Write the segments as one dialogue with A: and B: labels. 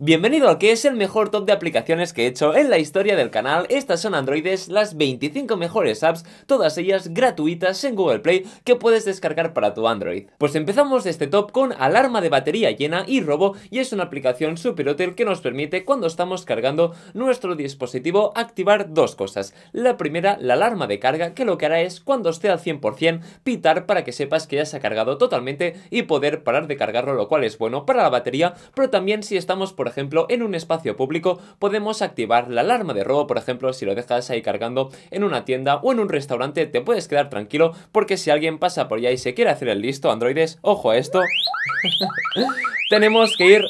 A: Bienvenido al que es el mejor top de aplicaciones que he hecho en la historia del canal. Estas son androides, las 25 mejores apps, todas ellas gratuitas en Google Play que puedes descargar para tu Android. Pues empezamos este top con Alarma de batería llena y robo y es una aplicación super útil que nos permite cuando estamos cargando nuestro dispositivo activar dos cosas. La primera, la alarma de carga que lo que hará es cuando esté al 100% pitar para que sepas que ya se ha cargado totalmente y poder parar de cargarlo, lo cual es bueno para la batería, pero también si estamos por ejemplo, en un espacio público, podemos activar la alarma de robo, por ejemplo, si lo dejas ahí cargando en una tienda o en un restaurante, te puedes quedar tranquilo porque si alguien pasa por allá y se quiere hacer el listo, androides, ojo a esto, tenemos que ir...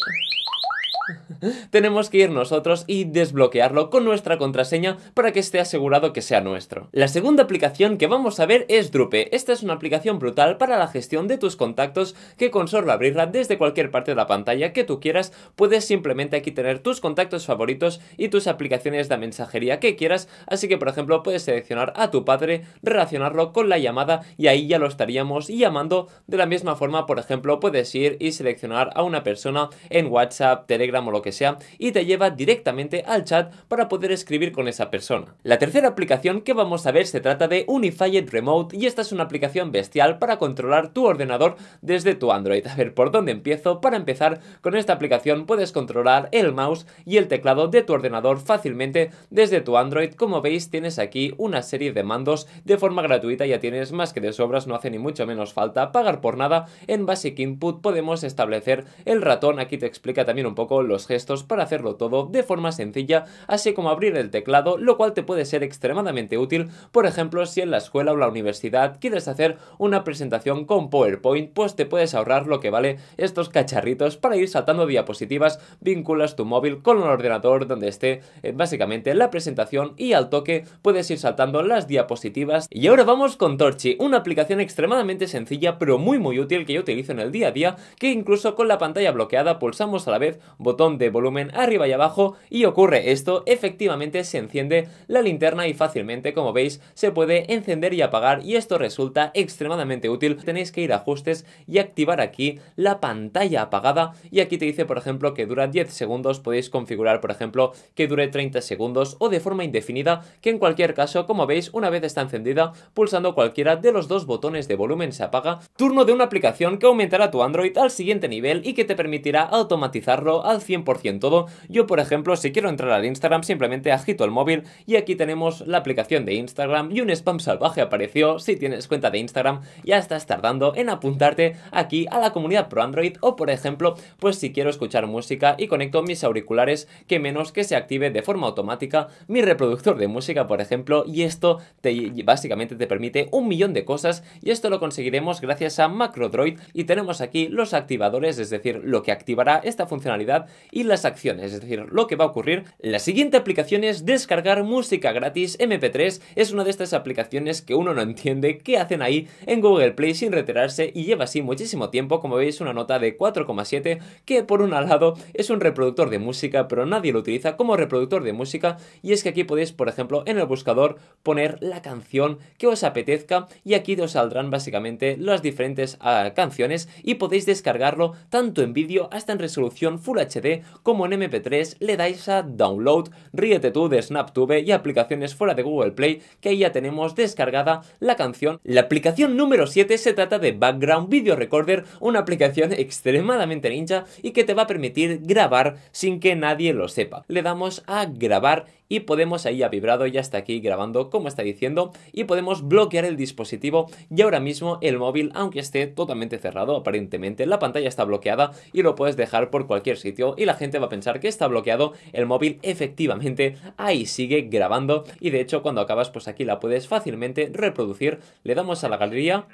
A: tenemos que ir nosotros y desbloquearlo con nuestra contraseña para que esté asegurado que sea nuestro. La segunda aplicación que vamos a ver es Drupe. Esta es una aplicación brutal para la gestión de tus contactos que con solo abrirla desde cualquier parte de la pantalla que tú quieras, puedes simplemente aquí tener tus contactos favoritos y tus aplicaciones de mensajería que quieras, así que por ejemplo puedes seleccionar a tu padre, relacionarlo con la llamada y ahí ya lo estaríamos llamando de la misma forma, por ejemplo, puedes ir y seleccionar a una persona en WhatsApp, Telegram o lo que sea y te lleva directamente al chat para poder escribir con esa persona. La tercera aplicación que vamos a ver se trata de Unified Remote y esta es una aplicación bestial para controlar tu ordenador desde tu Android. A ver, ¿por dónde empiezo? Para empezar, con esta aplicación puedes controlar el mouse y el teclado de tu ordenador fácilmente desde tu Android. Como veis, tienes aquí una serie de mandos de forma gratuita, ya tienes más que de sobras, no hace ni mucho menos falta pagar por nada. En Basic Input podemos establecer el ratón, aquí te explica también un poco los gestos para hacerlo todo de forma sencilla, así como abrir el teclado, lo cual te puede ser extremadamente útil, por ejemplo, si en la escuela o la universidad quieres hacer una presentación con PowerPoint, pues te puedes ahorrar lo que vale estos cacharritos para ir saltando diapositivas, vinculas tu móvil con un ordenador donde esté eh, básicamente la presentación y al toque puedes ir saltando las diapositivas. Y ahora vamos con Torchi, una aplicación extremadamente sencilla pero muy muy útil que yo utilizo en el día a día, que incluso con la pantalla bloqueada pulsamos a la vez botón de volumen arriba y abajo y ocurre esto, efectivamente se enciende la linterna y fácilmente, como veis, se puede encender y apagar y esto resulta extremadamente útil. Tenéis que ir a ajustes y activar aquí la pantalla apagada y aquí te dice, por ejemplo, que dura 10 segundos, podéis configurar, por ejemplo, que dure 30 segundos o de forma indefinida, que en cualquier caso, como veis, una vez está encendida, pulsando cualquiera de los dos botones de volumen se apaga. Turno de una aplicación que aumentará tu Android al siguiente nivel y que te permitirá automatizarlo al 100% en todo. Yo, por ejemplo, si quiero entrar al Instagram, simplemente agito el móvil y aquí tenemos la aplicación de Instagram y un spam salvaje apareció si tienes cuenta de Instagram, ya estás tardando en apuntarte aquí a la comunidad pro Android o, por ejemplo, pues si quiero escuchar música y conecto mis auriculares, que menos que se active de forma automática mi reproductor de música, por ejemplo, y esto te, básicamente te permite un millón de cosas y esto lo conseguiremos gracias a MacroDroid y tenemos aquí los activadores, es decir, lo que activará esta funcionalidad y las acciones, es decir, lo que va a ocurrir. La siguiente aplicación es descargar música gratis MP3. Es una de estas aplicaciones que uno no entiende qué hacen ahí en Google Play sin retirarse y lleva así muchísimo tiempo. Como veis, una nota de 4,7 que por un lado es un reproductor de música, pero nadie lo utiliza como reproductor de música. Y es que aquí podéis, por ejemplo, en el buscador poner la canción que os apetezca y aquí os saldrán básicamente las diferentes ah, canciones y podéis descargarlo tanto en vídeo hasta en resolución Full HD como en MP3, le dais a Download, Ríete tú de SnapTube y aplicaciones fuera de Google Play, que ahí ya tenemos descargada la canción. La aplicación número 7 se trata de Background Video Recorder, una aplicación extremadamente ninja y que te va a permitir grabar sin que nadie lo sepa. Le damos a grabar y podemos ahí a vibrado, ya está aquí grabando como está diciendo y podemos bloquear el dispositivo y ahora mismo el móvil aunque esté totalmente cerrado aparentemente la pantalla está bloqueada y lo puedes dejar por cualquier sitio y la gente va a pensar que está bloqueado, el móvil efectivamente ahí sigue grabando y de hecho cuando acabas pues aquí la puedes fácilmente reproducir, le damos a la galería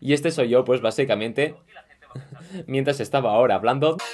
A: y este soy yo pues básicamente mientras estaba ahora hablando.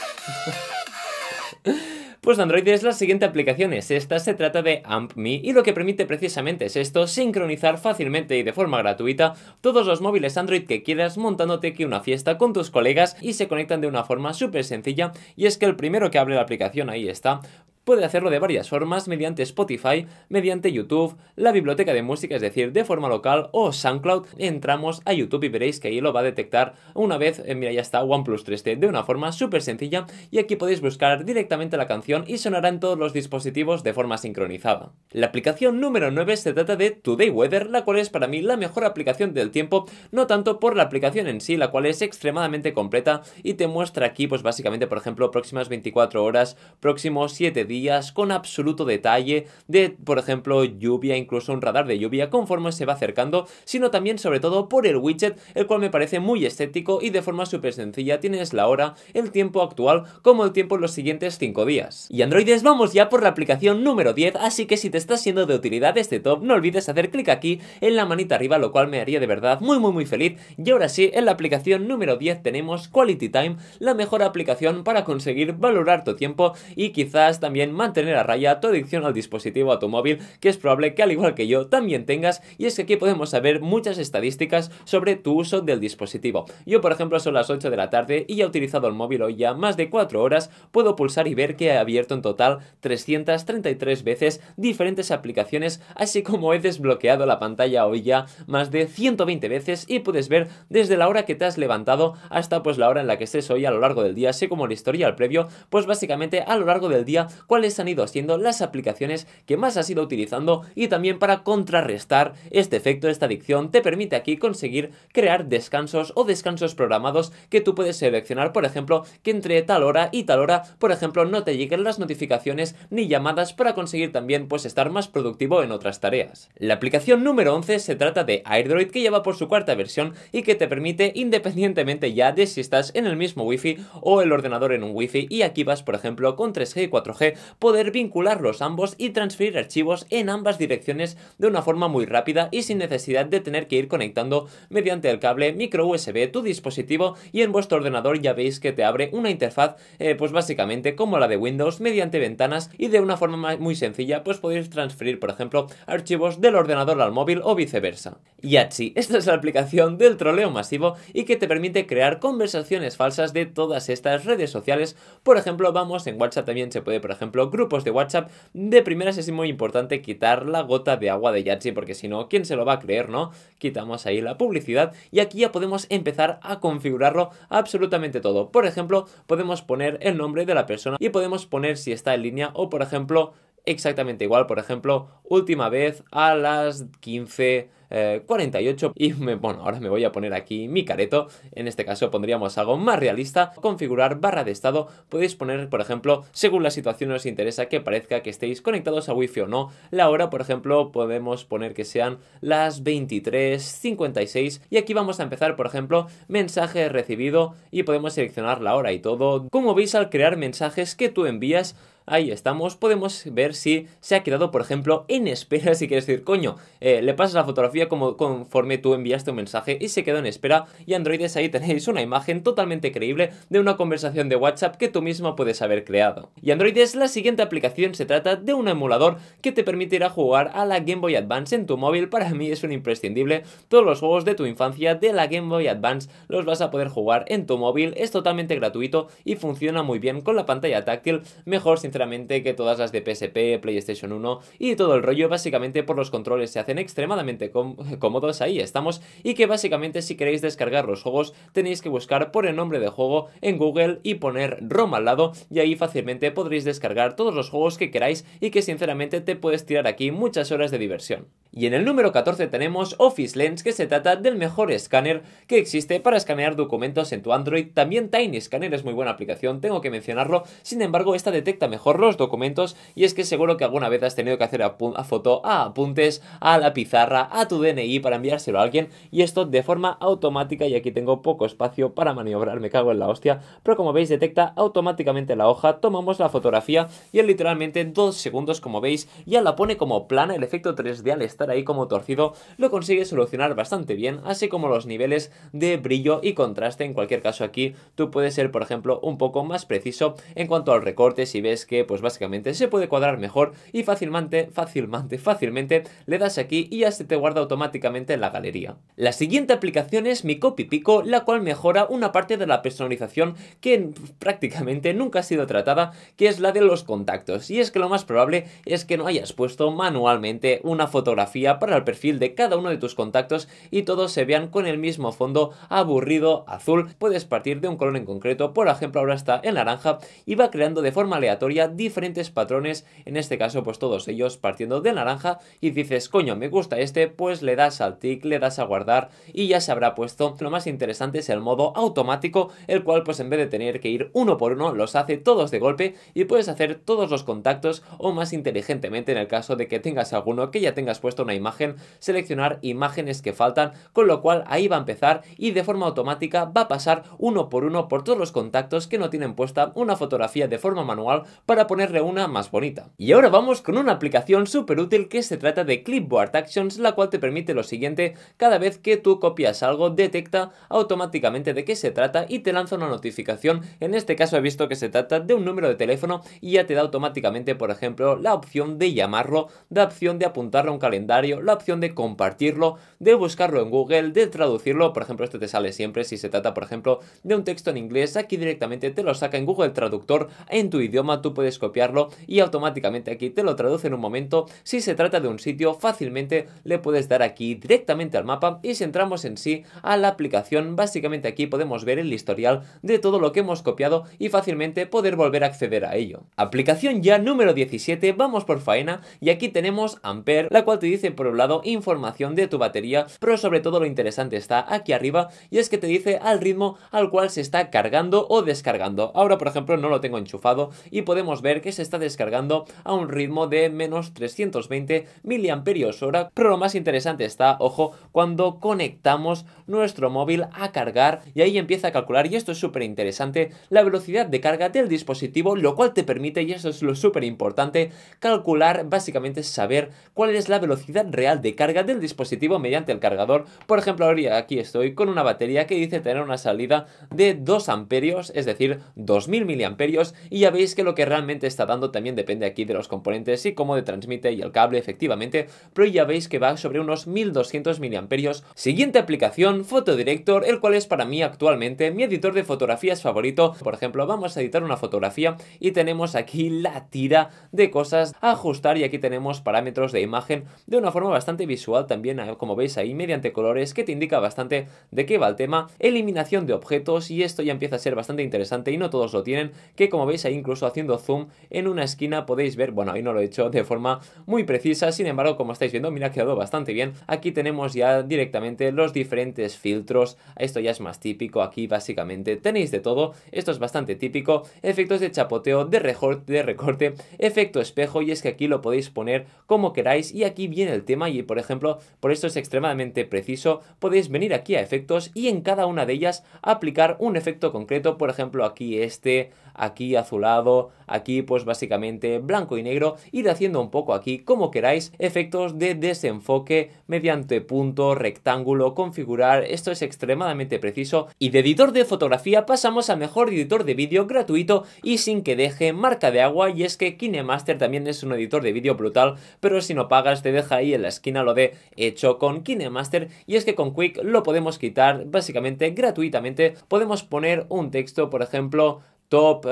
A: Pues Android es la siguiente aplicación, es esta se trata de AmpMe y lo que permite precisamente es esto, sincronizar fácilmente y de forma gratuita todos los móviles Android que quieras montándote aquí una fiesta con tus colegas y se conectan de una forma súper sencilla y es que el primero que abre la aplicación, ahí está, Puede hacerlo de varias formas, mediante Spotify, mediante YouTube, la biblioteca de música, es decir, de forma local o SoundCloud. Entramos a YouTube y veréis que ahí lo va a detectar una vez, eh, mira, ya está OnePlus 3T de una forma súper sencilla y aquí podéis buscar directamente la canción y sonará en todos los dispositivos de forma sincronizada. La aplicación número 9 se trata de Today Weather, la cual es para mí la mejor aplicación del tiempo, no tanto por la aplicación en sí, la cual es extremadamente completa y te muestra aquí, pues básicamente, por ejemplo, próximas 24 horas, próximos 7 días, días con absoluto detalle de, por ejemplo, lluvia, incluso un radar de lluvia conforme se va acercando, sino también sobre todo por el widget, el cual me parece muy estético y de forma súper sencilla tienes la hora, el tiempo actual, como el tiempo en los siguientes 5 días. Y androides, vamos ya por la aplicación número 10, así que si te está siendo de utilidad este top, no olvides hacer clic aquí en la manita arriba, lo cual me haría de verdad muy muy muy feliz. Y ahora sí, en la aplicación número 10 tenemos Quality Time, la mejor aplicación para conseguir valorar tu tiempo y quizás también mantener a raya tu adicción al dispositivo a tu móvil que es probable que al igual que yo también tengas, y es que aquí podemos saber muchas estadísticas sobre tu uso del dispositivo. Yo, por ejemplo, son las 8 de la tarde y he utilizado el móvil hoy ya más de 4 horas, puedo pulsar y ver que he abierto en total 333 veces diferentes aplicaciones, así como he desbloqueado la pantalla hoy ya más de 120 veces y puedes ver desde la hora que te has levantado hasta pues la hora en la que estés hoy a lo largo del día, así como el historial previo, pues básicamente a lo largo del día cuáles han ido siendo las aplicaciones que más has ido utilizando y también para contrarrestar este efecto, esta adicción, te permite aquí conseguir crear descansos o descansos programados que tú puedes seleccionar, por ejemplo, que entre tal hora y tal hora, por ejemplo, no te lleguen las notificaciones ni llamadas para conseguir también pues estar más productivo en otras tareas. La aplicación número 11 se trata de AirDroid que lleva por su cuarta versión y que te permite independientemente ya de si estás en el mismo wifi o el ordenador en un wifi y aquí vas por ejemplo con 3G y 4G poder vincularlos ambos y transferir archivos en ambas direcciones de una forma muy rápida y sin necesidad de tener que ir conectando mediante el cable micro USB tu dispositivo y en vuestro ordenador ya veis que te abre una interfaz eh, pues básicamente como la de Windows mediante ventanas y de una forma muy sencilla pues podéis transferir por ejemplo archivos del ordenador al móvil o viceversa. Yachi, esta es la aplicación del troleo masivo y que te permite crear conversaciones falsas de todas estas redes sociales. Por ejemplo, vamos, en WhatsApp también se puede, por ejemplo, grupos de WhatsApp, de primeras es muy importante quitar la gota de agua de Yachi porque si no, ¿quién se lo va a creer, no? Quitamos ahí la publicidad y aquí ya podemos empezar a configurarlo absolutamente todo. Por ejemplo, podemos poner el nombre de la persona y podemos poner si está en línea o, por ejemplo, exactamente igual, por ejemplo, última vez a las 15.48 eh, y bueno, ahora me voy a poner aquí mi careto, en este caso pondríamos algo más realista, configurar barra de estado, podéis poner por ejemplo según la situación os interesa que parezca que estéis conectados a wifi o no, la hora por ejemplo podemos poner que sean las 23.56 y aquí vamos a empezar por ejemplo mensaje recibido y podemos seleccionar la hora y todo, como veis al crear mensajes que tú envías ahí estamos, podemos ver si se ha quedado, por ejemplo, en espera, si quieres decir, coño, eh, le pasas la fotografía como conforme tú enviaste un mensaje y se quedó en espera y androides ahí tenéis una imagen totalmente creíble de una conversación de WhatsApp que tú mismo puedes haber creado. Y androides, la siguiente aplicación se trata de un emulador que te permitirá jugar a la Game Boy Advance en tu móvil, para mí es un imprescindible, todos los juegos de tu infancia de la Game Boy Advance los vas a poder jugar en tu móvil, es totalmente gratuito y funciona muy bien con la pantalla táctil, mejor sin que todas las de PSP, PlayStation 1 y todo el rollo, básicamente por los controles se hacen extremadamente cómodos, ahí estamos, y que básicamente si queréis descargar los juegos tenéis que buscar por el nombre de juego en Google y poner ROM al lado y ahí fácilmente podréis descargar todos los juegos que queráis y que sinceramente te puedes tirar aquí muchas horas de diversión. Y en el número 14 tenemos Office Lens, que se trata del mejor escáner que existe para escanear documentos en tu Android. También Tiny Scanner es muy buena aplicación, tengo que mencionarlo. Sin embargo, esta detecta mejor los documentos y es que seguro que alguna vez has tenido que hacer a, foto, a apuntes, a la pizarra, a tu DNI para enviárselo a alguien y esto de forma automática y aquí tengo poco espacio para maniobrar, me cago en la hostia, pero como veis detecta automáticamente la hoja, tomamos la fotografía y en literalmente dos segundos como veis ya la pone como plana, el efecto 3D al estar ahí como torcido lo consigue solucionar bastante bien, así como los niveles de brillo y contraste, en cualquier caso aquí tú puedes ser por ejemplo un poco más preciso en cuanto al recorte si ves que pues básicamente se puede cuadrar mejor y fácilmente, fácilmente, fácilmente le das aquí y ya se te guarda automáticamente en la galería. La siguiente aplicación es mi copy la cual mejora una parte de la personalización que prácticamente nunca ha sido tratada, que es la de los contactos. Y es que lo más probable es que no hayas puesto manualmente una fotografía para el perfil de cada uno de tus contactos y todos se vean con el mismo fondo aburrido azul. Puedes partir de un color en concreto, por ejemplo ahora está en naranja y va creando de forma aleatoria diferentes patrones, en este caso pues todos ellos partiendo de naranja y dices, coño, me gusta este, pues le das al tic le das a guardar y ya se habrá puesto. Lo más interesante es el modo automático, el cual pues en vez de tener que ir uno por uno, los hace todos de golpe y puedes hacer todos los contactos o más inteligentemente en el caso de que tengas alguno que ya tengas puesto una imagen, seleccionar imágenes que faltan, con lo cual ahí va a empezar y de forma automática va a pasar uno por uno por todos los contactos que no tienen puesta una fotografía de forma manual para ponerle una más bonita. Y ahora vamos con una aplicación súper útil que se trata de Clipboard Actions, la cual te permite lo siguiente, cada vez que tú copias algo, detecta automáticamente de qué se trata y te lanza una notificación, en este caso he visto que se trata de un número de teléfono y ya te da automáticamente, por ejemplo, la opción de llamarlo, la opción de apuntarlo a un calendario, la opción de compartirlo, de buscarlo en Google, de traducirlo, por ejemplo, este te sale siempre si se trata, por ejemplo, de un texto en inglés, aquí directamente te lo saca en Google Traductor, en tu idioma tú puedes copiarlo y automáticamente aquí te lo traduce en un momento. Si se trata de un sitio, fácilmente le puedes dar aquí directamente al mapa y si entramos en sí a la aplicación, básicamente aquí podemos ver el historial de todo lo que hemos copiado y fácilmente poder volver a acceder a ello. Aplicación ya número 17, vamos por faena y aquí tenemos Ampere, la cual te dice por un lado información de tu batería, pero sobre todo lo interesante está aquí arriba y es que te dice al ritmo al cual se está cargando o descargando. Ahora por ejemplo no lo tengo enchufado y podemos ver que se está descargando a un ritmo de menos 320 miliamperios hora, pero lo más interesante está, ojo, cuando conectamos nuestro móvil a cargar y ahí empieza a calcular, y esto es súper interesante, la velocidad de carga del dispositivo, lo cual te permite, y eso es lo súper importante, calcular, básicamente saber cuál es la velocidad real de carga del dispositivo mediante el cargador. Por ejemplo, ahora aquí estoy con una batería que dice tener una salida de 2 amperios, es decir, 2000 miliamperios, y ya veis que lo que realmente está dando también depende aquí de los componentes y cómo te transmite y el cable efectivamente, pero ya veis que va sobre unos 1200 miliamperios. Siguiente aplicación, Photodirector, el cual es para mí actualmente mi editor de fotografías favorito. Por ejemplo, vamos a editar una fotografía y tenemos aquí la tira de cosas ajustar y aquí tenemos parámetros de imagen de una forma bastante visual también, eh, como veis ahí, mediante colores que te indica bastante de qué va el tema, eliminación de objetos y esto ya empieza a ser bastante interesante y no todos lo tienen, que como veis ahí incluso haciendo zoom en una esquina podéis ver, bueno, ahí no lo he hecho de forma muy precisa, sin embargo, como estáis viendo, mira, ha quedado bastante bien. Aquí tenemos ya directamente los diferentes filtros, esto ya es más típico, aquí básicamente tenéis de todo, esto es bastante típico, efectos de chapoteo, de recorte, de recorte efecto espejo, y es que aquí lo podéis poner como queráis, y aquí viene el tema, y por ejemplo, por esto es extremadamente preciso, podéis venir aquí a efectos y en cada una de ellas aplicar un efecto concreto, por ejemplo, aquí este, aquí azulado, aquí pues básicamente blanco y negro, ir haciendo un poco aquí como queráis efectos de desenfoque mediante punto, rectángulo, configurar, esto es extremadamente preciso y de editor de fotografía pasamos a mejor editor de vídeo gratuito y sin que deje marca de agua y es que KineMaster también es un editor de vídeo brutal pero si no pagas te deja ahí en la esquina lo de hecho con KineMaster y es que con Quick lo podemos quitar básicamente gratuitamente podemos poner un texto por ejemplo top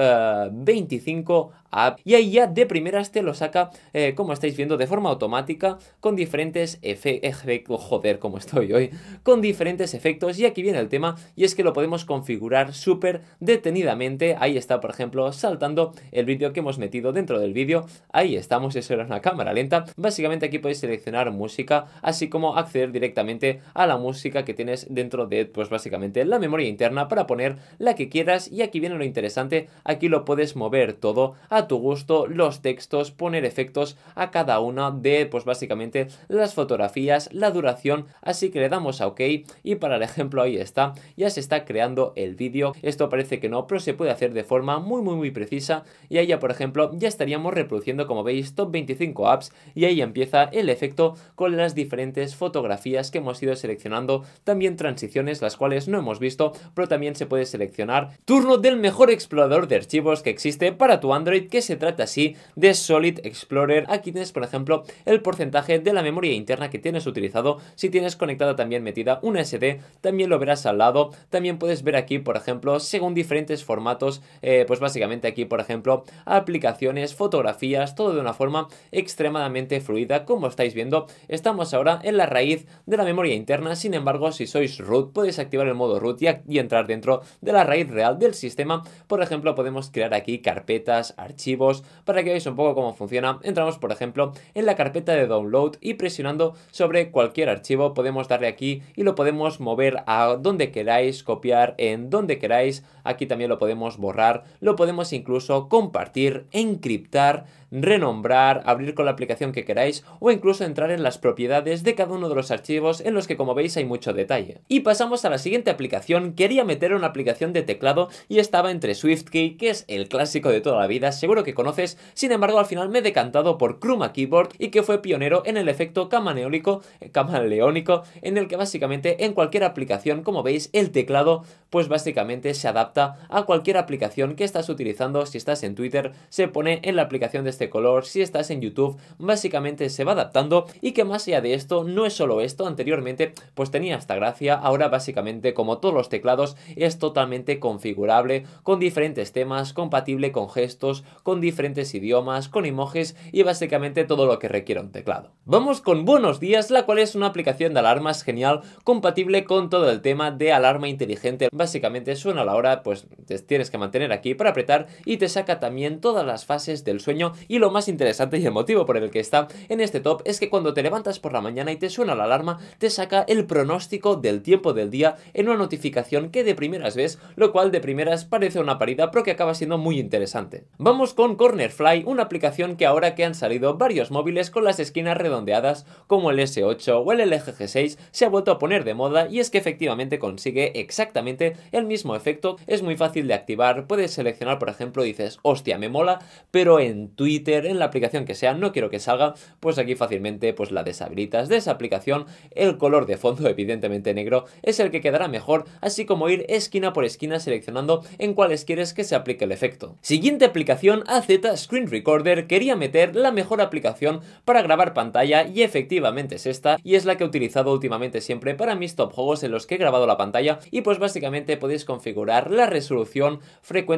A: 25 eh, app y ahí ya de primeras te lo saca eh, como estáis viendo de forma automática con diferentes efectos oh, joder como estoy hoy con diferentes efectos y aquí viene el tema y es que lo podemos configurar súper detenidamente ahí está por ejemplo saltando el vídeo que hemos metido dentro del vídeo ahí estamos eso era una cámara lenta básicamente aquí podéis seleccionar música así como acceder directamente a la música que tienes dentro de pues básicamente la memoria interna para poner la que quieras y aquí viene lo interesante aquí lo puedes mover todo a tu gusto, los textos, poner efectos a cada una de, pues básicamente, las fotografías, la duración, así que le damos a OK y para el ejemplo ahí está, ya se está creando el vídeo, esto parece que no, pero se puede hacer de forma muy muy muy precisa y ahí ya por ejemplo ya estaríamos reproduciendo como veis top 25 apps y ahí empieza el efecto con las diferentes fotografías que hemos ido seleccionando, también transiciones las cuales no hemos visto, pero también se puede seleccionar turno del mejor experto explorador de archivos que existe para tu Android que se trata así de Solid Explorer. Aquí tienes por ejemplo el porcentaje de la memoria interna que tienes utilizado. Si tienes conectada también metida una SD también lo verás al lado. También puedes ver aquí por ejemplo según diferentes formatos eh, pues básicamente aquí por ejemplo aplicaciones, fotografías, todo de una forma extremadamente fluida como estáis viendo. Estamos ahora en la raíz de la memoria interna, sin embargo si sois root podéis activar el modo root y, entrar dentro de la raíz real del sistema por ejemplo, podemos crear aquí carpetas, archivos, para que veáis un poco cómo funciona. Entramos, por ejemplo, en la carpeta de download y presionando sobre cualquier archivo podemos darle aquí y lo podemos mover a donde queráis, copiar en donde queráis. Aquí también lo podemos borrar, lo podemos incluso compartir, encriptar, renombrar, abrir con la aplicación que queráis o incluso entrar en las propiedades de cada uno de los archivos en los que como veis hay mucho detalle. Y pasamos a la siguiente aplicación. Quería meter una aplicación de teclado y estaba entre switch que es el clásico de toda la vida, seguro que conoces, sin embargo al final me he decantado por Chroma Keyboard y que fue pionero en el efecto camaleónico, eh, camaleónico en el que básicamente en cualquier aplicación, como veis, el teclado pues básicamente se adapta a cualquier aplicación que estás utilizando, si estás en Twitter se pone en la aplicación de este color, si estás en YouTube básicamente se va adaptando y que más allá de esto no es solo esto, anteriormente pues tenía esta gracia, ahora básicamente como todos los teclados es totalmente configurable con diferentes diferentes temas, compatible con gestos, con diferentes idiomas, con emojis y básicamente todo lo que requiera un teclado. Vamos con Buenos Días, la cual es una aplicación de alarmas genial, compatible con todo el tema de alarma inteligente. Básicamente suena la hora, pues te tienes que mantener aquí para apretar y te saca también todas las fases del sueño y lo más interesante y el motivo por el que está en este top es que cuando te levantas por la mañana y te suena la alarma, te saca el pronóstico del tiempo del día en una notificación que de primeras ves, lo cual de primeras parece una apariencia pero que acaba siendo muy interesante. Vamos con Cornerfly, una aplicación que ahora que han salido varios móviles con las esquinas redondeadas, como el S8 o el LG G6, se ha vuelto a poner de moda y es que efectivamente consigue exactamente el mismo efecto, es muy fácil de activar, puedes seleccionar, por ejemplo, dices, hostia, me mola, pero en Twitter, en la aplicación que sea, no quiero que salga, pues aquí fácilmente pues la deshabilitas de esa aplicación, el color de fondo, evidentemente negro, es el que quedará mejor, así como ir esquina por esquina seleccionando en cuáles quieres que se aplique el efecto. Siguiente aplicación, AZ Screen Recorder quería meter la mejor aplicación para grabar pantalla y efectivamente es esta y es la que he utilizado últimamente siempre para mis top juegos en los que he grabado la pantalla y pues básicamente podéis configurar la resolución, frecuencia,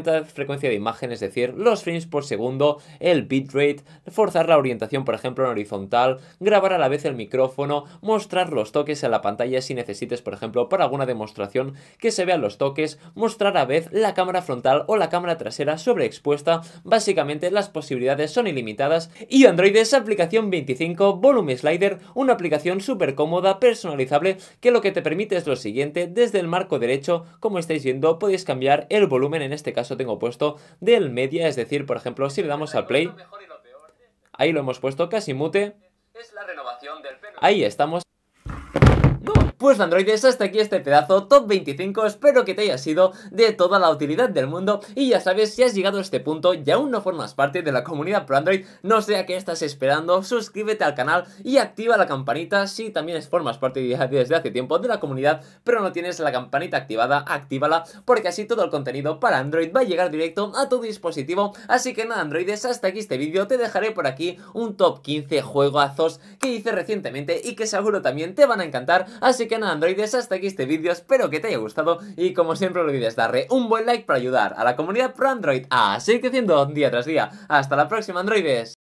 A: de imagen, es decir, los frames por segundo, el bitrate, forzar la orientación por ejemplo en horizontal, grabar a la vez el micrófono, mostrar los toques a la pantalla si necesites por ejemplo para alguna demostración que se vean los toques, mostrar a vez la cámara frontal o la cámara trasera sobreexpuesta, básicamente las posibilidades son ilimitadas y Android es aplicación 25 Volume Slider, una aplicación súper cómoda, personalizable, que lo que te permite es lo siguiente, desde el marco derecho, como estáis viendo, podéis cambiar el volumen, en este caso tengo puesto del media, es decir, por ejemplo, si le damos al play, ahí lo hemos puesto casi mute, ahí estamos, pues androides, hasta aquí este pedazo top 25, espero que te haya sido de toda la utilidad del mundo y ya sabes, si has llegado a este punto y aún no formas parte de la comunidad pro Android, no sé a qué estás esperando, suscríbete al canal y activa la campanita si también formas parte desde hace tiempo de la comunidad, pero no tienes la campanita activada, actívala, porque así todo el contenido para Android va a llegar directo a tu dispositivo, así que nada androides, hasta aquí este vídeo, te dejaré por aquí un top 15 juegazos que hice recientemente y que seguro también te van a encantar Así que nada, androides, hasta aquí este vídeo, espero que te haya gustado y como siempre no olvides darle un buen like para ayudar a la comunidad pro Android a seguir creciendo día tras día. Hasta la próxima, androides.